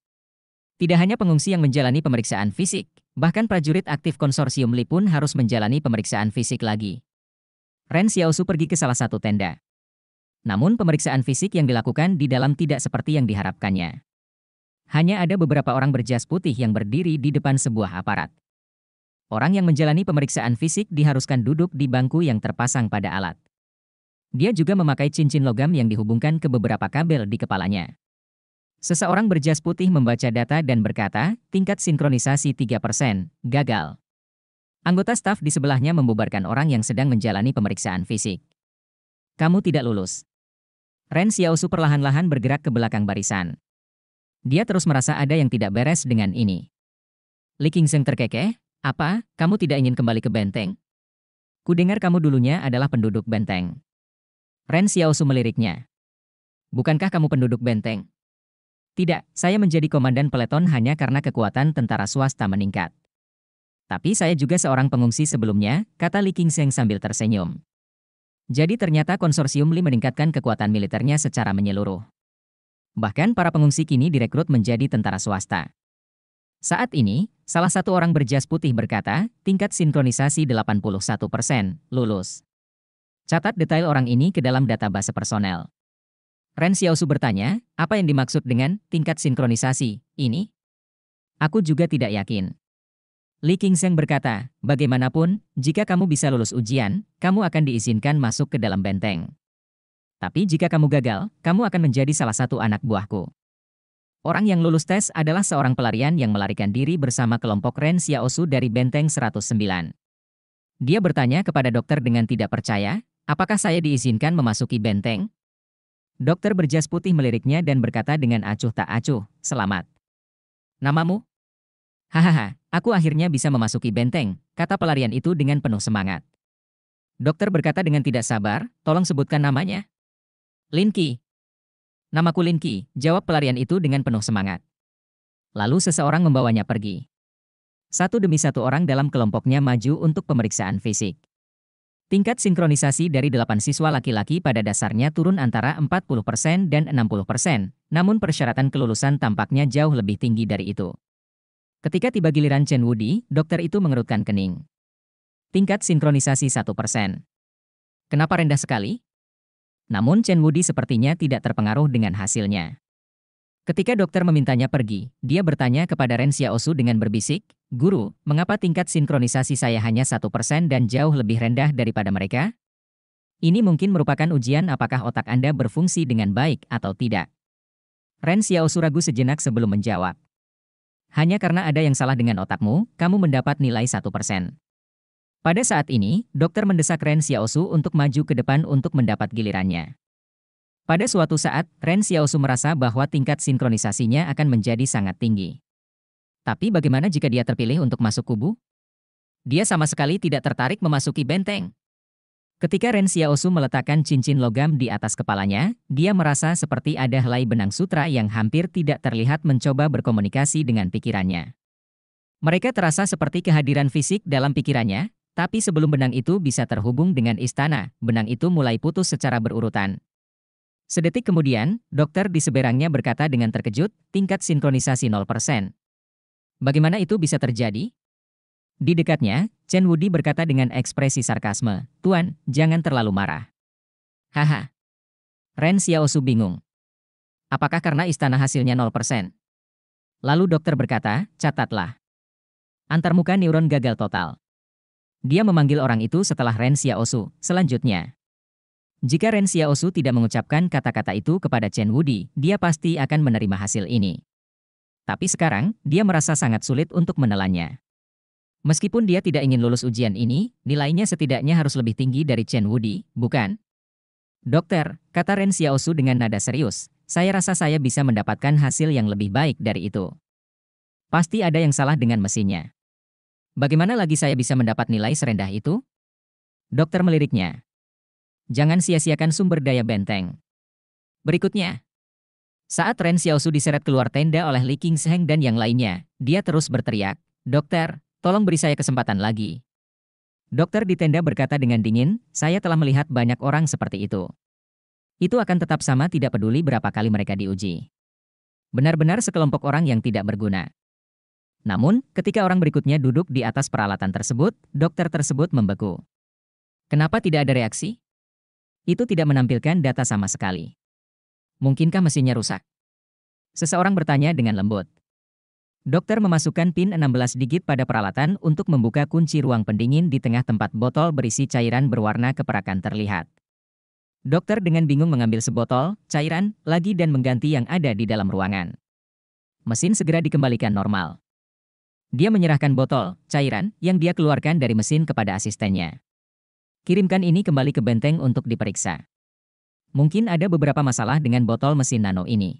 Tidak hanya pengungsi yang menjalani pemeriksaan fisik, bahkan prajurit aktif konsorsium Li pun harus menjalani pemeriksaan fisik lagi. Ren Xiaosu pergi ke salah satu tenda. Namun pemeriksaan fisik yang dilakukan di dalam tidak seperti yang diharapkannya. Hanya ada beberapa orang berjas putih yang berdiri di depan sebuah aparat. Orang yang menjalani pemeriksaan fisik diharuskan duduk di bangku yang terpasang pada alat. Dia juga memakai cincin logam yang dihubungkan ke beberapa kabel di kepalanya. Seseorang berjas putih membaca data dan berkata, tingkat sinkronisasi 3%, gagal. Anggota staf di sebelahnya membubarkan orang yang sedang menjalani pemeriksaan fisik. Kamu tidak lulus. Ren Xiaosu perlahan-lahan bergerak ke belakang barisan. Dia terus merasa ada yang tidak beres dengan ini. Li Qingseng terkekeh, apa, kamu tidak ingin kembali ke benteng? Kudengar kamu dulunya adalah penduduk benteng. Ren Xiaosu meliriknya. Bukankah kamu penduduk benteng? Tidak, saya menjadi komandan peleton hanya karena kekuatan tentara swasta meningkat. Tapi saya juga seorang pengungsi sebelumnya, kata Li Qingsheng sambil tersenyum. Jadi ternyata konsorsium Li meningkatkan kekuatan militernya secara menyeluruh. Bahkan para pengungsi kini direkrut menjadi tentara swasta. Saat ini, salah satu orang berjas putih berkata, tingkat sinkronisasi 81%, persen, lulus. Catat detail orang ini ke dalam database personel. Ren Xiaosu bertanya, apa yang dimaksud dengan tingkat sinkronisasi ini? Aku juga tidak yakin. Li Qingseng berkata, bagaimanapun, jika kamu bisa lulus ujian, kamu akan diizinkan masuk ke dalam benteng. Tapi jika kamu gagal, kamu akan menjadi salah satu anak buahku. Orang yang lulus tes adalah seorang pelarian yang melarikan diri bersama kelompok Ren Xiaosu dari Benteng 109. Dia bertanya kepada dokter dengan tidak percaya, Apakah saya diizinkan memasuki benteng? Dokter berjas putih meliriknya dan berkata dengan acuh tak acuh, selamat. Namamu? Hahaha, aku akhirnya bisa memasuki benteng, kata pelarian itu dengan penuh semangat. Dokter berkata dengan tidak sabar, tolong sebutkan namanya. Linky. Namaku Linky. jawab pelarian itu dengan penuh semangat. Lalu seseorang membawanya pergi. Satu demi satu orang dalam kelompoknya maju untuk pemeriksaan fisik. Tingkat sinkronisasi dari delapan siswa laki-laki pada dasarnya turun antara 40% dan 60%, namun persyaratan kelulusan tampaknya jauh lebih tinggi dari itu. Ketika tiba giliran Chen Wudi, dokter itu mengerutkan kening. Tingkat sinkronisasi 1%. Kenapa rendah sekali? Namun Chen Wudi sepertinya tidak terpengaruh dengan hasilnya. Ketika dokter memintanya pergi, dia bertanya kepada Ren Xiaosu dengan berbisik, Guru, mengapa tingkat sinkronisasi saya hanya satu persen dan jauh lebih rendah daripada mereka? Ini mungkin merupakan ujian apakah otak Anda berfungsi dengan baik atau tidak. Ren Xiao Suragu sejenak sebelum menjawab. Hanya karena ada yang salah dengan otakmu, kamu mendapat nilai satu persen. Pada saat ini, dokter mendesak Ren Xiaosu untuk maju ke depan untuk mendapat gilirannya. Pada suatu saat, Ren Xiaosu merasa bahwa tingkat sinkronisasinya akan menjadi sangat tinggi. Tapi bagaimana jika dia terpilih untuk masuk kubu? Dia sama sekali tidak tertarik memasuki benteng. Ketika Ren Xiaosu meletakkan cincin logam di atas kepalanya, dia merasa seperti ada helai benang sutra yang hampir tidak terlihat mencoba berkomunikasi dengan pikirannya. Mereka terasa seperti kehadiran fisik dalam pikirannya, tapi sebelum benang itu bisa terhubung dengan istana, benang itu mulai putus secara berurutan. Sedetik kemudian, dokter di seberangnya berkata dengan terkejut, tingkat sinkronisasi 0%. Bagaimana itu bisa terjadi? Di dekatnya, Chen Wudi berkata dengan ekspresi sarkasme, Tuan, jangan terlalu marah. Haha. Ren Xiaosu bingung. Apakah karena istana hasilnya 0%? Lalu dokter berkata, catatlah. Antarmuka neuron gagal total. Dia memanggil orang itu setelah Ren Xiaosu, selanjutnya. Jika Ren Xiaosu tidak mengucapkan kata-kata itu kepada Chen Wudi, dia pasti akan menerima hasil ini. Tapi sekarang, dia merasa sangat sulit untuk menelannya. Meskipun dia tidak ingin lulus ujian ini, nilainya setidaknya harus lebih tinggi dari Chen Wudi, bukan? Dokter, kata Ren Xiaosu dengan nada serius, saya rasa saya bisa mendapatkan hasil yang lebih baik dari itu. Pasti ada yang salah dengan mesinnya. Bagaimana lagi saya bisa mendapat nilai serendah itu? Dokter meliriknya. Jangan sia-siakan sumber daya benteng. Berikutnya, saat Ren Xiaosu diseret keluar tenda oleh Li Qingsheng dan yang lainnya, dia terus berteriak, Dokter, tolong beri saya kesempatan lagi. Dokter di tenda berkata dengan dingin, saya telah melihat banyak orang seperti itu. Itu akan tetap sama tidak peduli berapa kali mereka diuji. Benar-benar sekelompok orang yang tidak berguna. Namun, ketika orang berikutnya duduk di atas peralatan tersebut, dokter tersebut membeku. Kenapa tidak ada reaksi? Itu tidak menampilkan data sama sekali. Mungkinkah mesinnya rusak? Seseorang bertanya dengan lembut. Dokter memasukkan pin 16 digit pada peralatan untuk membuka kunci ruang pendingin di tengah tempat botol berisi cairan berwarna keperakan terlihat. Dokter dengan bingung mengambil sebotol, cairan, lagi dan mengganti yang ada di dalam ruangan. Mesin segera dikembalikan normal. Dia menyerahkan botol, cairan, yang dia keluarkan dari mesin kepada asistennya. Kirimkan ini kembali ke benteng untuk diperiksa. Mungkin ada beberapa masalah dengan botol mesin nano ini.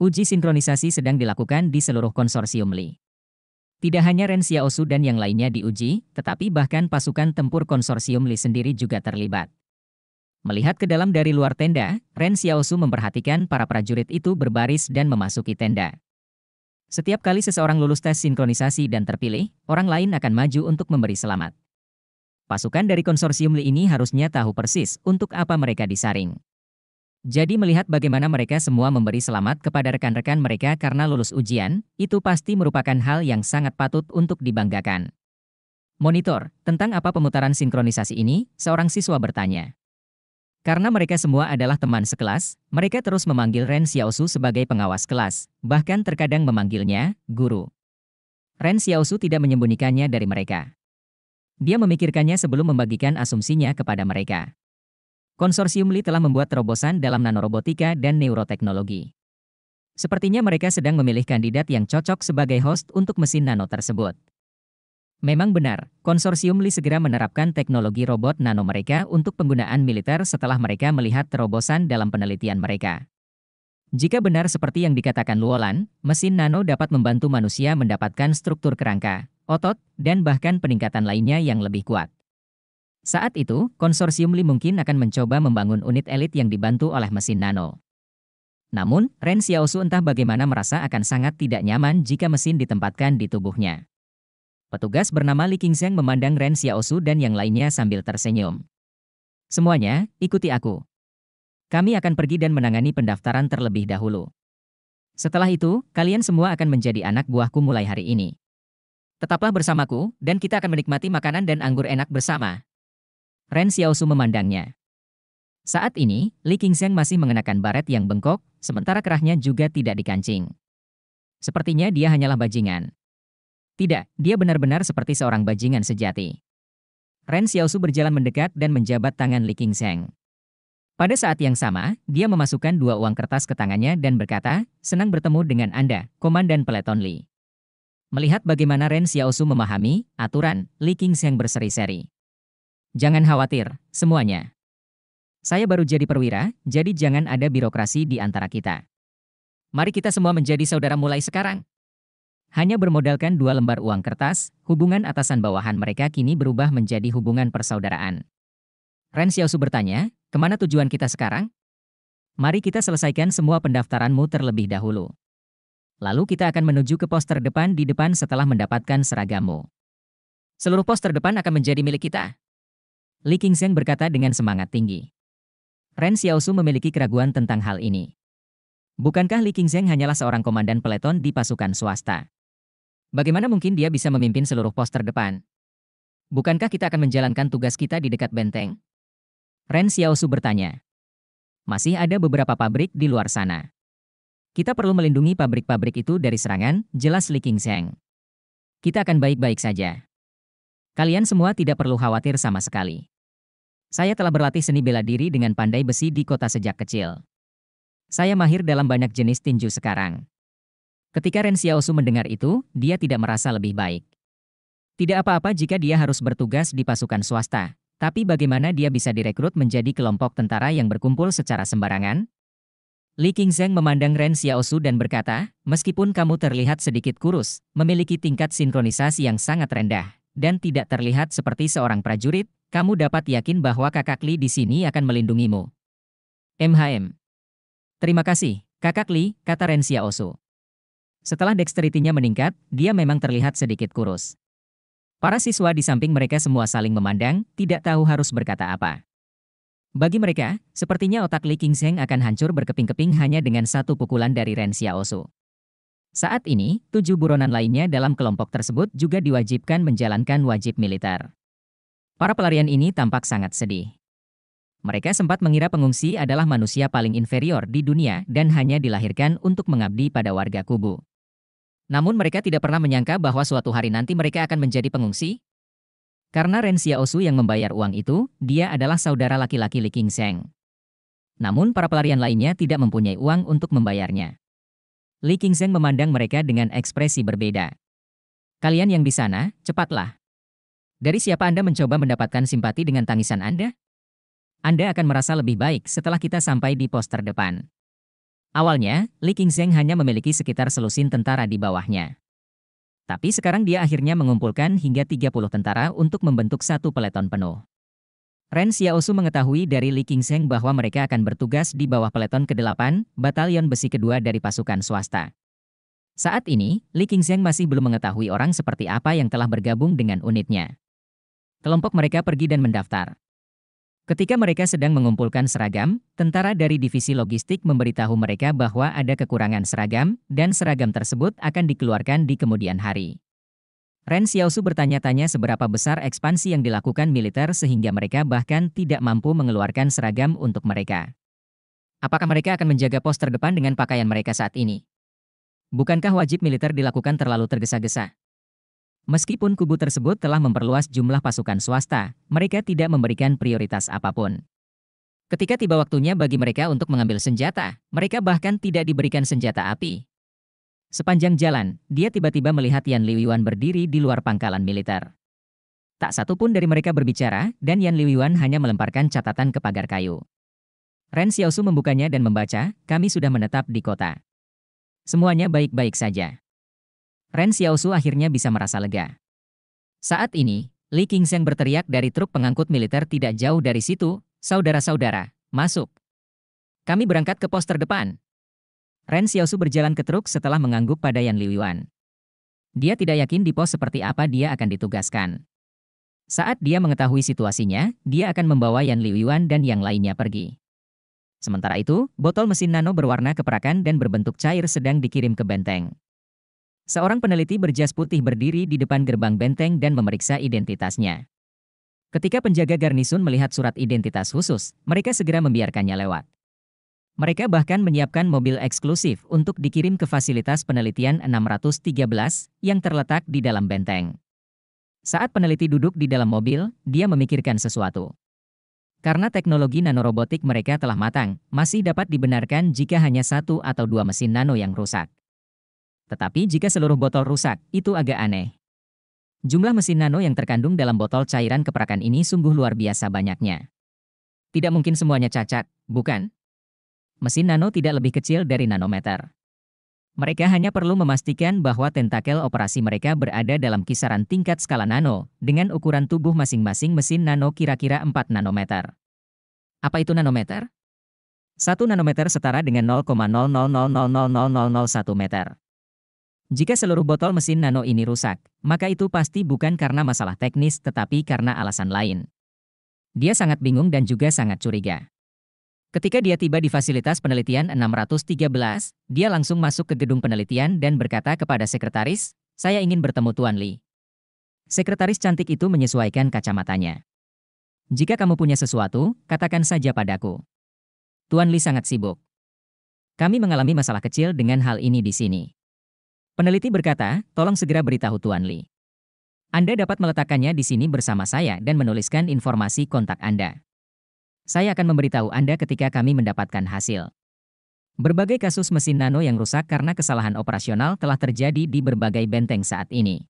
Uji sinkronisasi sedang dilakukan di seluruh konsorsium Li. Tidak hanya Ren Xiaosu dan yang lainnya diuji, tetapi bahkan pasukan tempur konsorsium Li sendiri juga terlibat. Melihat ke dalam dari luar tenda, Ren Xiaosu memperhatikan para prajurit itu berbaris dan memasuki tenda. Setiap kali seseorang lulus tes sinkronisasi dan terpilih, orang lain akan maju untuk memberi selamat. Pasukan dari konsorsium Li ini harusnya tahu persis untuk apa mereka disaring. Jadi melihat bagaimana mereka semua memberi selamat kepada rekan-rekan mereka karena lulus ujian, itu pasti merupakan hal yang sangat patut untuk dibanggakan. Monitor, tentang apa pemutaran sinkronisasi ini, seorang siswa bertanya. Karena mereka semua adalah teman sekelas, mereka terus memanggil Ren Xiaosu sebagai pengawas kelas, bahkan terkadang memanggilnya, guru. Ren Xiaosu tidak menyembunyikannya dari mereka. Dia memikirkannya sebelum membagikan asumsinya kepada mereka. Konsorsium Li telah membuat terobosan dalam nanorobotika dan neuroteknologi. Sepertinya mereka sedang memilih kandidat yang cocok sebagai host untuk mesin nano tersebut. Memang benar, konsorsium Li segera menerapkan teknologi robot nano mereka untuk penggunaan militer setelah mereka melihat terobosan dalam penelitian mereka. Jika benar seperti yang dikatakan Luolan, mesin nano dapat membantu manusia mendapatkan struktur kerangka, otot, dan bahkan peningkatan lainnya yang lebih kuat. Saat itu, konsorsium Li mungkin akan mencoba membangun unit elit yang dibantu oleh mesin nano. Namun, Ren Xiaosu entah bagaimana merasa akan sangat tidak nyaman jika mesin ditempatkan di tubuhnya. Petugas bernama Li Qingzheng memandang Ren Xiaosu dan yang lainnya sambil tersenyum. Semuanya, ikuti aku. Kami akan pergi dan menangani pendaftaran terlebih dahulu. Setelah itu, kalian semua akan menjadi anak buahku mulai hari ini. Tetaplah bersamaku, dan kita akan menikmati makanan dan anggur enak bersama. Ren Xiaosu memandangnya. Saat ini, Li Qingxiang masih mengenakan baret yang bengkok, sementara kerahnya juga tidak dikancing. Sepertinya dia hanyalah bajingan. Tidak, dia benar-benar seperti seorang bajingan sejati. Ren Xiaosu berjalan mendekat dan menjabat tangan Li Qingxiang. Pada saat yang sama, dia memasukkan dua uang kertas ke tangannya dan berkata, Senang bertemu dengan Anda, Komandan Peleton Li. Melihat bagaimana Ren Xiaosu memahami aturan Li yang berseri-seri. Jangan khawatir, semuanya. Saya baru jadi perwira, jadi jangan ada birokrasi di antara kita. Mari kita semua menjadi saudara mulai sekarang. Hanya bermodalkan dua lembar uang kertas, hubungan atasan bawahan mereka kini berubah menjadi hubungan persaudaraan. Ren Xiaosu bertanya, kemana tujuan kita sekarang? Mari kita selesaikan semua pendaftaranmu terlebih dahulu. Lalu kita akan menuju ke pos terdepan di depan setelah mendapatkan seragammu. Seluruh pos terdepan akan menjadi milik kita. Li Qingzhen berkata dengan semangat tinggi. Ren Xiaosu memiliki keraguan tentang hal ini. Bukankah Li Qingzhen hanyalah seorang komandan peleton di pasukan swasta? Bagaimana mungkin dia bisa memimpin seluruh pos terdepan? Bukankah kita akan menjalankan tugas kita di dekat benteng? Ren Xiaosu bertanya. Masih ada beberapa pabrik di luar sana. Kita perlu melindungi pabrik-pabrik itu dari serangan, jelas Li Qingseng. Kita akan baik-baik saja. Kalian semua tidak perlu khawatir sama sekali. Saya telah berlatih seni bela diri dengan pandai besi di kota sejak kecil. Saya mahir dalam banyak jenis tinju sekarang. Ketika Ren Xiaosu mendengar itu, dia tidak merasa lebih baik. Tidak apa-apa jika dia harus bertugas di pasukan swasta, tapi bagaimana dia bisa direkrut menjadi kelompok tentara yang berkumpul secara sembarangan? Li Qingzheng memandang Ren Xiaosu dan berkata, meskipun kamu terlihat sedikit kurus, memiliki tingkat sinkronisasi yang sangat rendah, dan tidak terlihat seperti seorang prajurit, kamu dapat yakin bahwa kakak Li di sini akan melindungimu. MHM. Terima kasih, kakak Li, kata Ren Xiaosu. Setelah dexterity meningkat, dia memang terlihat sedikit kurus. Para siswa di samping mereka semua saling memandang, tidak tahu harus berkata apa. Bagi mereka, sepertinya otak Li Qingzheng akan hancur berkeping-keping hanya dengan satu pukulan dari Ren Xiaosu. Saat ini, tujuh buronan lainnya dalam kelompok tersebut juga diwajibkan menjalankan wajib militer. Para pelarian ini tampak sangat sedih. Mereka sempat mengira pengungsi adalah manusia paling inferior di dunia dan hanya dilahirkan untuk mengabdi pada warga kubu. Namun mereka tidak pernah menyangka bahwa suatu hari nanti mereka akan menjadi pengungsi, karena Ren Xiaosu yang membayar uang itu, dia adalah saudara laki-laki Li Qingseng. Namun para pelarian lainnya tidak mempunyai uang untuk membayarnya. Li Qingseng memandang mereka dengan ekspresi berbeda. Kalian yang di sana, cepatlah. Dari siapa Anda mencoba mendapatkan simpati dengan tangisan Anda? Anda akan merasa lebih baik setelah kita sampai di pos terdepan. Awalnya, Li Qingseng hanya memiliki sekitar selusin tentara di bawahnya. Tapi sekarang dia akhirnya mengumpulkan hingga 30 tentara untuk membentuk satu peleton penuh. Ren Xiaosu mengetahui dari Li Qingseng bahwa mereka akan bertugas di bawah peleton ke-8, batalion besi kedua dari pasukan swasta. Saat ini, Li Qingseng masih belum mengetahui orang seperti apa yang telah bergabung dengan unitnya. Kelompok mereka pergi dan mendaftar. Ketika mereka sedang mengumpulkan seragam, tentara dari divisi logistik memberitahu mereka bahwa ada kekurangan seragam, dan seragam tersebut akan dikeluarkan di kemudian hari. Ren Xiaosu bertanya-tanya seberapa besar ekspansi yang dilakukan militer sehingga mereka bahkan tidak mampu mengeluarkan seragam untuk mereka. Apakah mereka akan menjaga pos terdepan dengan pakaian mereka saat ini? Bukankah wajib militer dilakukan terlalu tergesa-gesa? Meskipun kubu tersebut telah memperluas jumlah pasukan swasta, mereka tidak memberikan prioritas apapun. Ketika tiba waktunya bagi mereka untuk mengambil senjata, mereka bahkan tidak diberikan senjata api. Sepanjang jalan, dia tiba-tiba melihat Yan Liuyuan berdiri di luar pangkalan militer. Tak satu pun dari mereka berbicara, dan Yan Liuyuan hanya melemparkan catatan ke pagar kayu. Ren Xiaosu membukanya dan membaca, kami sudah menetap di kota. Semuanya baik-baik saja. Ren Xiaosu akhirnya bisa merasa lega. Saat ini, Li Qingzhen berteriak dari truk pengangkut militer tidak jauh dari situ, saudara-saudara, masuk. Kami berangkat ke pos terdepan. Ren Xiaosu berjalan ke truk setelah mengangguk pada Yan Yuan. Dia tidak yakin di pos seperti apa dia akan ditugaskan. Saat dia mengetahui situasinya, dia akan membawa Yan Yuan dan yang lainnya pergi. Sementara itu, botol mesin nano berwarna keperakan dan berbentuk cair sedang dikirim ke benteng. Seorang peneliti berjas putih berdiri di depan gerbang benteng dan memeriksa identitasnya. Ketika penjaga garnisun melihat surat identitas khusus, mereka segera membiarkannya lewat. Mereka bahkan menyiapkan mobil eksklusif untuk dikirim ke fasilitas penelitian 613 yang terletak di dalam benteng. Saat peneliti duduk di dalam mobil, dia memikirkan sesuatu. Karena teknologi nanorobotik mereka telah matang, masih dapat dibenarkan jika hanya satu atau dua mesin nano yang rusak. Tetapi jika seluruh botol rusak, itu agak aneh. Jumlah mesin nano yang terkandung dalam botol cairan keperakan ini sungguh luar biasa banyaknya. Tidak mungkin semuanya cacat, bukan? Mesin nano tidak lebih kecil dari nanometer. Mereka hanya perlu memastikan bahwa tentakel operasi mereka berada dalam kisaran tingkat skala nano, dengan ukuran tubuh masing-masing mesin nano kira-kira 4 nanometer. Apa itu nanometer? 1 nanometer setara dengan 0,00000001 meter. Jika seluruh botol mesin nano ini rusak, maka itu pasti bukan karena masalah teknis tetapi karena alasan lain. Dia sangat bingung dan juga sangat curiga. Ketika dia tiba di fasilitas penelitian 613, dia langsung masuk ke gedung penelitian dan berkata kepada sekretaris, saya ingin bertemu Tuan Li. Sekretaris cantik itu menyesuaikan kacamatanya. Jika kamu punya sesuatu, katakan saja padaku. Tuan Li sangat sibuk. Kami mengalami masalah kecil dengan hal ini di sini. Peneliti berkata, tolong segera beritahu Tuan Li. Anda dapat meletakkannya di sini bersama saya dan menuliskan informasi kontak Anda. Saya akan memberitahu Anda ketika kami mendapatkan hasil. Berbagai kasus mesin nano yang rusak karena kesalahan operasional telah terjadi di berbagai benteng saat ini.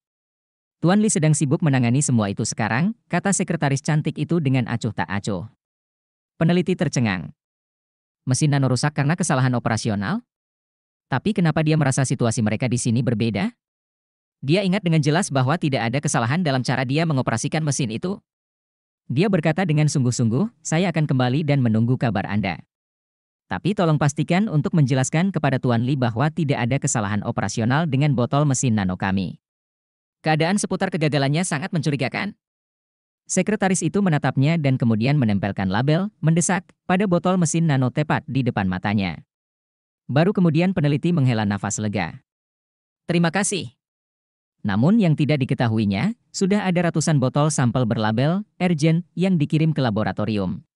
Tuan Li sedang sibuk menangani semua itu sekarang, kata sekretaris cantik itu dengan acuh tak acuh. Peneliti tercengang. Mesin nano rusak karena kesalahan operasional? Tapi kenapa dia merasa situasi mereka di sini berbeda? Dia ingat dengan jelas bahwa tidak ada kesalahan dalam cara dia mengoperasikan mesin itu. Dia berkata dengan sungguh-sungguh, saya akan kembali dan menunggu kabar Anda. Tapi tolong pastikan untuk menjelaskan kepada Tuan Li bahwa tidak ada kesalahan operasional dengan botol mesin nano kami. Keadaan seputar kegagalannya sangat mencurigakan. Sekretaris itu menatapnya dan kemudian menempelkan label, mendesak, pada botol mesin nano tepat di depan matanya. Baru kemudian peneliti menghela nafas lega. Terima kasih. Namun yang tidak diketahuinya, sudah ada ratusan botol sampel berlabel, Ergen, yang dikirim ke laboratorium.